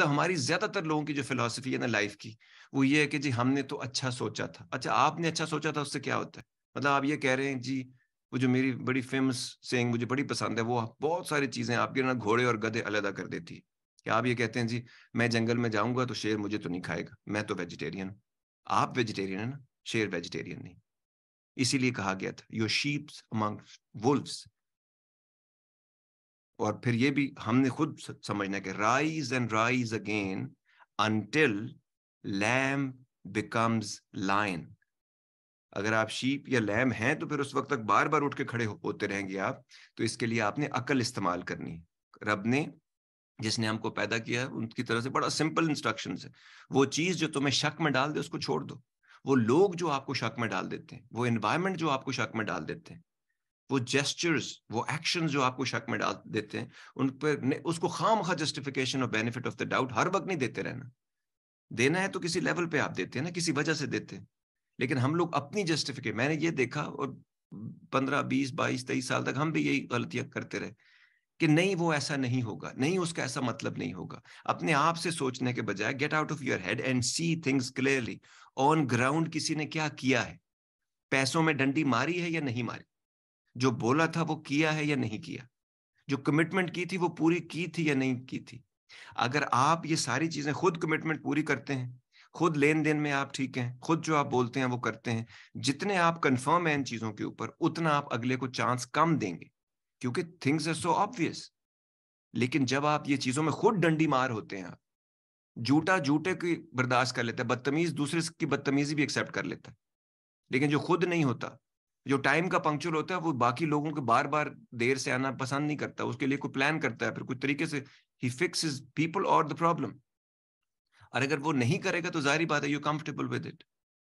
मतलब हमारी ज्यादातर लोगों की जो फिलोसफी है ना लाइफ की वो ये है कि जी हमने तो अच्छा सोचा था अच्छा आपने अच्छा सोचा था उससे क्या होता है मतलब आप ये कह रहे हैं जी वो जो मेरी बड़ी फेमस सेंग मुझे बड़ी पसंद है वो बहुत सारी चीजें आपके ना घोड़े और गधे अलहदा कर देती है कि आप ये कहते हैं जी मैं जंगल में जाऊंगा तो शेर मुझे तो नहीं खाएगा मैं तो वेजिटेरियन हूँ आप वेजिटेरियन है ना शेर वेजिटेरियन नहीं इसीलिए कहा गया था योर शीप्स अमंग वुल्फ्स और फिर ये भी हमने खुद समझना कि rise and rise again until lamb becomes lion अगर आप शीप या लैम हैं तो फिर उस वक्त तक बार बार उठ के खड़े होते रहेंगे आप तो इसके लिए आपने अकल इस्तेमाल करनी रब ने जिसने हमको पैदा किया उनकी तरह से बड़ा सिंपल इंस्ट्रक्शन है वो चीज़ जो तुम्हें शक में डाल दे उसको छोड़ दो वो लोग जो आपको शक में डाल देते हैं वो इन्वायरमेंट जो आपको शक में डाल देते हैं वो जेस्टर्स वो एक्शन जो आपको शक में डाल देते हैं उन पर उसको खाम खा जस्टिफिकेशन और बेनिफिट ऑफ द डाउट हर वक्त नहीं देते रहना देना है तो किसी लेवल पे आप देते हैं ना किसी वजह से देते हैं लेकिन हम लोग अपनी जस्टिफिकेशन मैंने ये देखा और पंद्रह बीस बाईस तेईस साल तक हम भी यही गलतियां करते रहे कि नहीं वो ऐसा नहीं होगा नहीं उसका ऐसा मतलब नहीं होगा अपने आप से सोचने के बजाय get out of your head and see things clearly on ground किसी ने क्या किया है पैसों में डंडी मारी है या नहीं मारी जो बोला था वो किया है या नहीं किया जो कमिटमेंट की थी वो पूरी की थी या नहीं की थी अगर आप ये सारी चीजें खुद कमिटमेंट पूरी करते हैं खुद लेन देन में आप ठीक हैं खुद जो आप बोलते हैं वो करते हैं जितने आप कंफर्म हैं इन चीजों के ऊपर उतना आप अगले को चांस कम देंगे क्योंकि थिंग्स आर सो ऑब्वियस लेकिन जब आप ये चीजों में खुद डंडी मार होते हैं जूटा जूटे की बर्दाश्त कर लेता है बदतमीज दूसरे की बदतमीजी भी एक्सेप्ट कर लेता है लेकिन जो खुद नहीं होता जो टाइम का पंक्चुअल होता है वो बाकी लोगों के बार बार देर से आना पसंद नहीं करता उसके लिए कोई प्लान करता है फिर कुछ तरीके से ही फिक्स पीपल और द प्रॉब्लम और अगर वो नहीं करेगा तो जाहिर बात है यू कंफर्टेबल विद इट